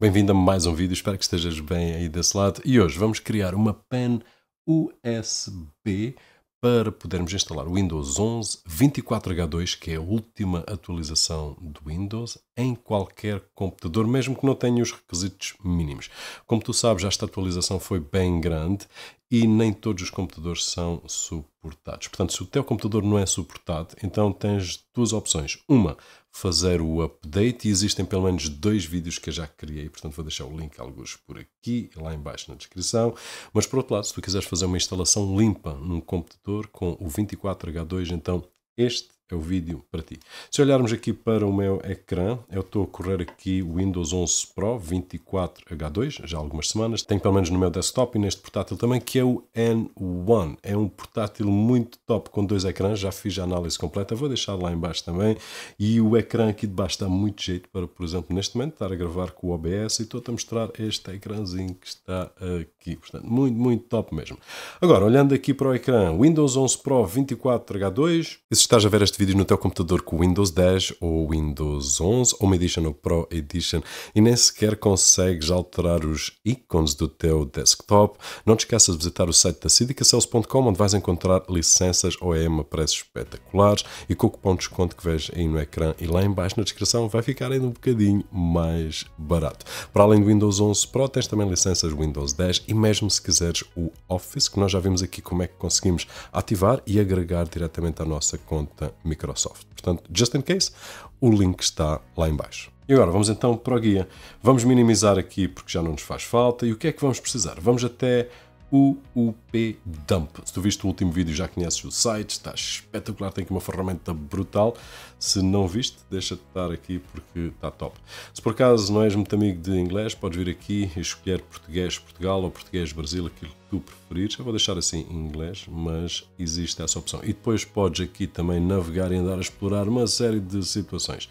Bem-vindo a mais um vídeo, espero que estejas bem aí desse lado. E hoje vamos criar uma pen USB para podermos instalar o Windows 11 24H2, que é a última atualização do Windows, em qualquer computador, mesmo que não tenha os requisitos mínimos. Como tu sabes, esta atualização foi bem grande e nem todos os computadores são suportados suportados. Portanto, se o teu computador não é suportado, então tens duas opções. Uma, fazer o update e existem pelo menos dois vídeos que eu já criei, portanto vou deixar o link alguns por aqui, lá embaixo na descrição. Mas por outro lado, se tu quiseres fazer uma instalação limpa num computador com o 24H2, então este é o vídeo para ti. Se olharmos aqui para o meu ecrã, eu estou a correr aqui o Windows 11 Pro 24H2, já há algumas semanas. Tenho pelo menos no meu desktop e neste portátil também, que é o N1. É um portátil muito top com dois ecrãs, já fiz a análise completa, vou deixar lá embaixo também. E o ecrã aqui de baixo dá muito jeito para, por exemplo, neste momento estar a gravar com o OBS e estou-te a mostrar este ecrãzinho que está aqui. Portanto, muito, muito top mesmo. Agora, olhando aqui para o ecrã, Windows 11 Pro 24H2, e se estás a ver esta este vídeo no teu computador com Windows 10 ou Windows 11, uma Edition ou Pro Edition e nem sequer consegues alterar os ícones do teu desktop, não te esqueças de visitar o site da CidicaSales.com, onde vais encontrar licenças OEM a preços espetaculares e com o cupom de desconto que vês aí no ecrã e lá embaixo na descrição vai ficar ainda um bocadinho mais barato. Para além do Windows 11 Pro tens também licenças Windows 10 e mesmo se quiseres o Office que nós já vimos aqui como é que conseguimos ativar e agregar diretamente à nossa conta Microsoft. Portanto, just in case, o link está lá embaixo. E agora vamos então para o guia. Vamos minimizar aqui porque já não nos faz falta. E o que é que vamos precisar? Vamos até o UP Dump. Se tu viste o último vídeo já conheces o site, está espetacular, tem aqui uma ferramenta brutal. Se não viste, deixa de estar aqui porque está top. Se por acaso não és muito amigo de inglês, podes vir aqui e escolher português Portugal ou português Brasil, aquilo tu preferires. Eu vou deixar assim em inglês, mas existe essa opção. E depois podes aqui também navegar e andar a explorar uma série de situações.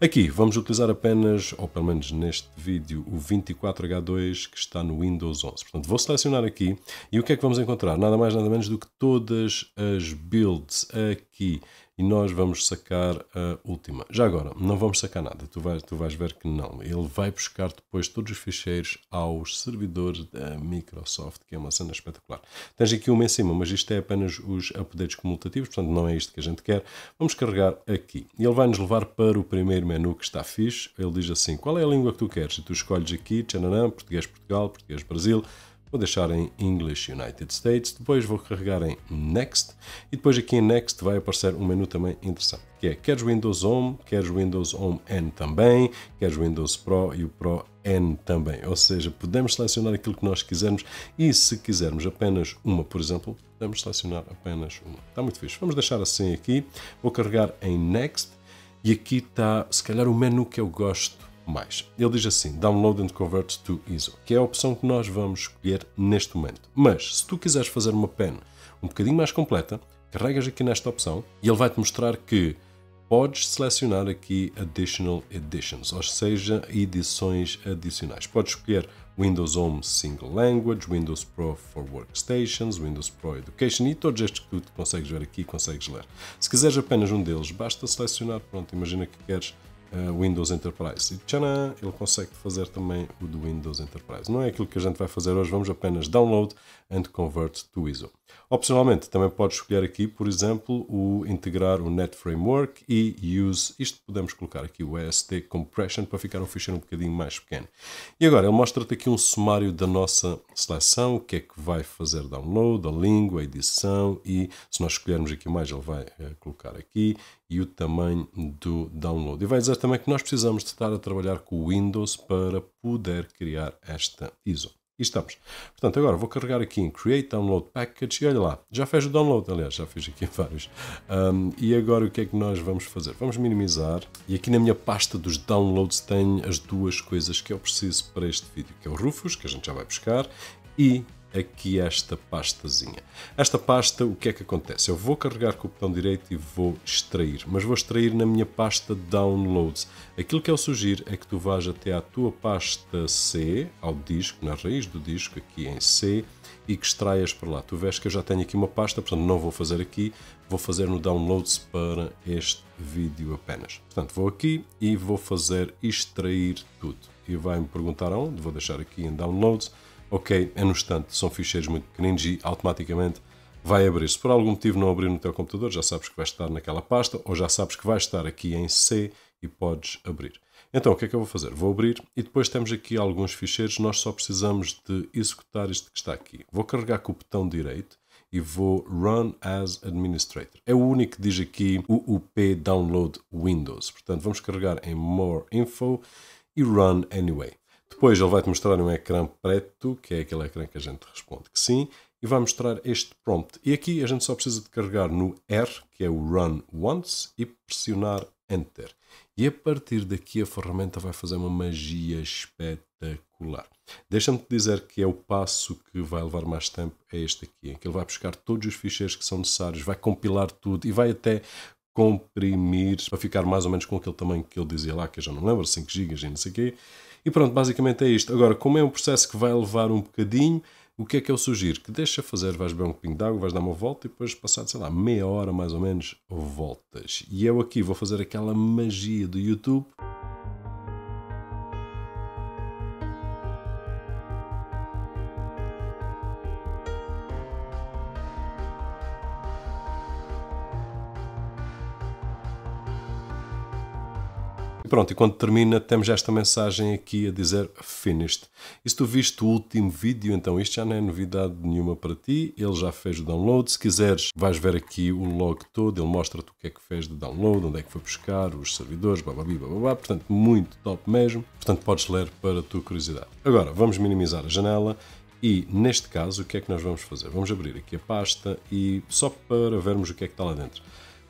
Aqui vamos utilizar apenas, ou pelo menos neste vídeo, o 24H2 que está no Windows 11. Portanto, vou selecionar aqui e o que é que vamos encontrar? Nada mais nada menos do que todas as builds aqui e nós vamos sacar a última. Já agora, não vamos sacar nada, tu vais, tu vais ver que não. Ele vai buscar depois todos os ficheiros aos servidores da Microsoft, que é uma cena espetacular. Tens aqui uma em cima, mas isto é apenas os updates comutativos, portanto não é isto que a gente quer. Vamos carregar aqui. Ele vai nos levar para o primeiro menu que está fixe. Ele diz assim, qual é a língua que tu queres? E tu escolhes aqui, tchananã, português Portugal, português Brasil, vou deixar em English United States, depois vou carregar em Next e depois aqui em Next vai aparecer um menu também interessante, que é queres Windows Home, queres Windows Home N também, queres Windows Pro e o Pro N também, ou seja, podemos selecionar aquilo que nós quisermos e se quisermos apenas uma, por exemplo, podemos selecionar apenas uma. Está muito fixe. Vamos deixar assim aqui, vou carregar em Next e aqui está se calhar o menu que eu gosto mais. Ele diz assim: Download and Convert to ISO, que é a opção que nós vamos escolher neste momento. Mas se tu quiseres fazer uma pen um bocadinho mais completa, carregas aqui nesta opção e ele vai-te mostrar que podes selecionar aqui Additional Editions, ou seja, edições adicionais. Podes escolher Windows Home Single Language, Windows Pro for Workstations, Windows Pro Education e todos estes que tu consegues ver aqui consegues ler. Se quiseres apenas um deles, basta selecionar, pronto, imagina que queres uh, Windows Enterprise. E tchanã, ele consegue fazer também o do Windows Enterprise. Não é aquilo que a gente vai fazer hoje, vamos apenas download and convert to ISO. Opcionalmente, também pode escolher aqui, por exemplo, o integrar o Net Framework e use, isto podemos colocar aqui o EST Compression para ficar um ficheiro um bocadinho mais pequeno. E agora, ele mostra-te aqui um sumário da nossa seleção, o que é que vai fazer download, a língua, a edição e se nós escolhermos aqui mais, ele vai uh, colocar aqui e o tamanho do download. E vai dizer também que nós precisamos de estar a trabalhar com o Windows para poder criar esta ISO. E estamos. Portanto, agora vou carregar aqui em Create Download Package e olha lá, já fez o download, aliás, já fiz aqui vários. Um, e agora o que é que nós vamos fazer? Vamos minimizar e aqui na minha pasta dos downloads tenho as duas coisas que eu preciso para este vídeo, que é o Rufus, que a gente já vai buscar, e aqui esta pastazinha. Esta pasta, o que é que acontece? Eu vou carregar com o botão direito e vou extrair, mas vou extrair na minha pasta Downloads. Aquilo que eu sugiro é que tu vás até à tua pasta C, ao disco, na raiz do disco, aqui em C, e que extraias para lá. Tu vês que eu já tenho aqui uma pasta, portanto não vou fazer aqui, vou fazer no Downloads para este vídeo apenas. Portanto, vou aqui e vou fazer extrair tudo. E vai-me perguntar aonde, vou deixar aqui em Downloads, ok, é no estante, são ficheiros muito pequeninos e automaticamente vai abrir. Se por algum motivo não abrir no teu computador, já sabes que vai estar naquela pasta ou já sabes que vai estar aqui em C e podes abrir. Então, o que é que eu vou fazer? Vou abrir e depois temos aqui alguns ficheiros. Nós só precisamos de executar isto que está aqui. Vou carregar com o botão direito e vou Run as Administrator. É o único que diz aqui UUP Download Windows. Portanto, vamos carregar em More Info e Run Anyway. Depois ele vai-te mostrar um ecrã preto, que é aquele ecrã que a gente responde que sim, e vai mostrar este prompt. E aqui a gente só precisa de carregar no R, que é o Run Once, e pressionar Enter. E a partir daqui a ferramenta vai fazer uma magia espetacular. Deixa-me te dizer que é o passo que vai levar mais tempo, é este aqui, em que ele vai buscar todos os ficheiros que são necessários, vai compilar tudo e vai até comprimir para ficar mais ou menos com aquele tamanho que ele dizia lá, que eu já não lembro, 5 GB e não sei o quê e pronto, basicamente é isto. Agora, como é um processo que vai levar um bocadinho, o que é que eu sugiro? Que deixa fazer, vais beber um copinho de água, vais dar uma volta e depois, passado, sei lá, meia hora mais ou menos, voltas. E eu aqui vou fazer aquela magia do YouTube. pronto, e quando termina, temos esta mensagem aqui a dizer finished. E se tu viste o último vídeo, então isto já não é novidade nenhuma para ti, ele já fez o download. Se quiseres, vais ver aqui o log todo, ele mostra-te o que é que fez de download, onde é que foi buscar, os servidores, bababi, bababá. Portanto, muito top mesmo. Portanto, podes ler para a tua curiosidade. Agora, vamos minimizar a janela e neste caso, o que é que nós vamos fazer? Vamos abrir aqui a pasta e só para vermos o que é que está lá dentro.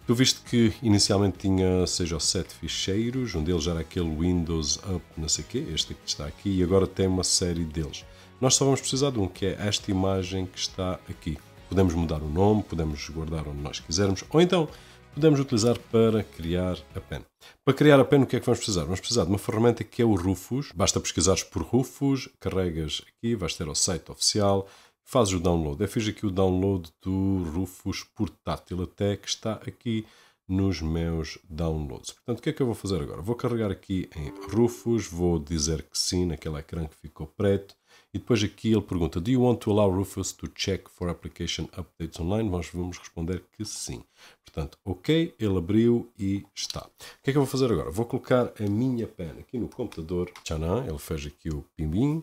Tu viste que inicialmente tinha 6 ou 7 ficheiros, um deles era aquele Windows Up, não sei quê, este que está aqui, e agora tem uma série deles. Nós só vamos precisar de um, que é esta imagem que está aqui. Podemos mudar o nome, podemos guardar onde nós quisermos, ou então podemos utilizar para criar a pena. Para criar a pena, o que é que vamos precisar? Vamos precisar de uma ferramenta que é o Rufus. Basta pesquisares por Rufus, carregas aqui, vais ter o site oficial, fazes o download. Eu fiz aqui o download do Rufus portátil, até que está aqui nos meus downloads. Portanto, o que é que eu vou fazer agora? Vou carregar aqui em Rufus, vou dizer que sim, naquele ecrã que ficou preto, e depois aqui ele pergunta: Do you want to allow Rufus to check for application updates online? Nós vamos responder que sim. Portanto, ok, ele abriu e está. O que é que eu vou fazer agora? Vou colocar a minha pen aqui no computador. Tchanan, ele fez aqui o pimbim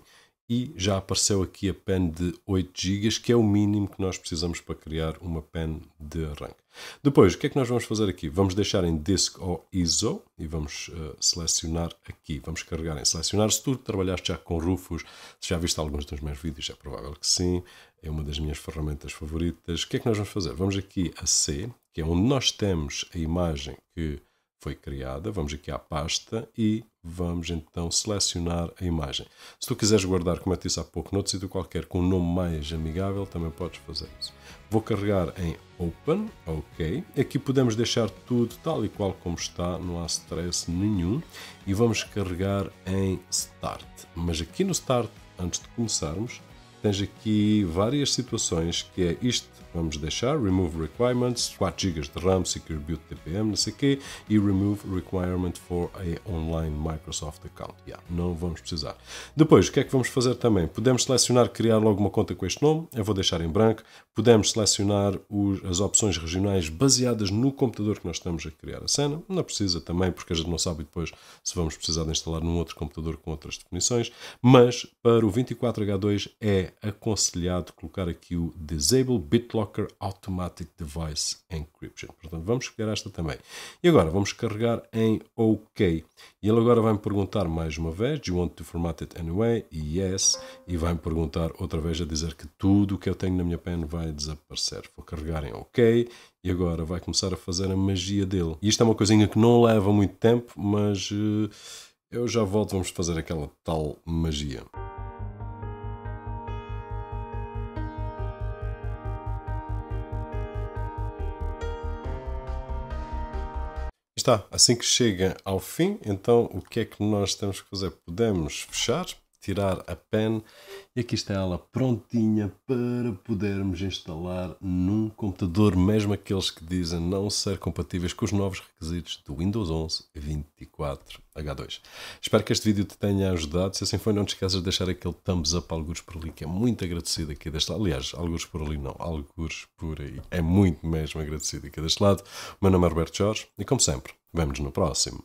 e já apareceu aqui a pen de 8 GB, que é o mínimo que nós precisamos para criar uma pen de arranque. Depois, o que é que nós vamos fazer aqui? Vamos deixar em Disk ou ISO e vamos uh, selecionar aqui. Vamos carregar em selecionar. Se tu trabalhaste já com Rufus, se já viste alguns dos meus vídeos, é provável que sim. É uma das minhas ferramentas favoritas. O que é que nós vamos fazer? Vamos aqui a C, que é onde nós temos a imagem que foi criada. Vamos aqui à pasta e vamos então selecionar a imagem. Se tu quiseres guardar, como eu disse há pouco, noutro sítio qualquer com um nome mais amigável, também podes fazer isso. Vou carregar em Open, ok. Aqui podemos deixar tudo tal e qual como está, não há stress nenhum. E vamos carregar em Start. Mas aqui no Start, antes de começarmos, tens aqui várias situações que é isto vamos deixar remove requirements, 4 GB de RAM, secure boot TPM, não sei quê, e remove requirement for a online Microsoft account. Yeah, não vamos precisar. Depois, o que é que vamos fazer também? Podemos selecionar criar logo uma conta com este nome, eu vou deixar em branco. Podemos selecionar os, as opções regionais baseadas no computador que nós estamos a criar a cena, não precisa também, porque a gente não sabe depois se vamos precisar de instalar num outro computador com outras definições, mas para o 24H2 é aconselhado colocar aqui o Disable BitLock Clocker Automatic Device Encryption. Portanto, vamos pegar esta também. E agora vamos carregar em OK. E ele agora vai me perguntar mais uma vez: Do you want to format it anyway? Yes. E vai me perguntar outra vez a dizer que tudo o que eu tenho na minha pen vai desaparecer. Vou carregar em OK e agora vai começar a fazer a magia dele. E isto é uma coisinha que não leva muito tempo, mas uh, eu já volto. Vamos fazer aquela tal magia. Está, assim que chega ao fim, então o que é que nós temos que fazer? Podemos fechar, tirar a pen e aqui está ela prontinha para podermos instalar num computador, mesmo aqueles que dizem não ser compatíveis com os novos requisitos do Windows 11 24H2. Espero que este vídeo te tenha ajudado. Se assim foi, não te esqueças de deixar aquele thumbs up, alguns por ali, que é muito agradecido aqui deste lado. Aliás, alguns por ali não, alguns por aí. É muito mesmo agradecido aqui deste lado. O meu nome é Roberto Jorge e, como sempre, vemos no próximo.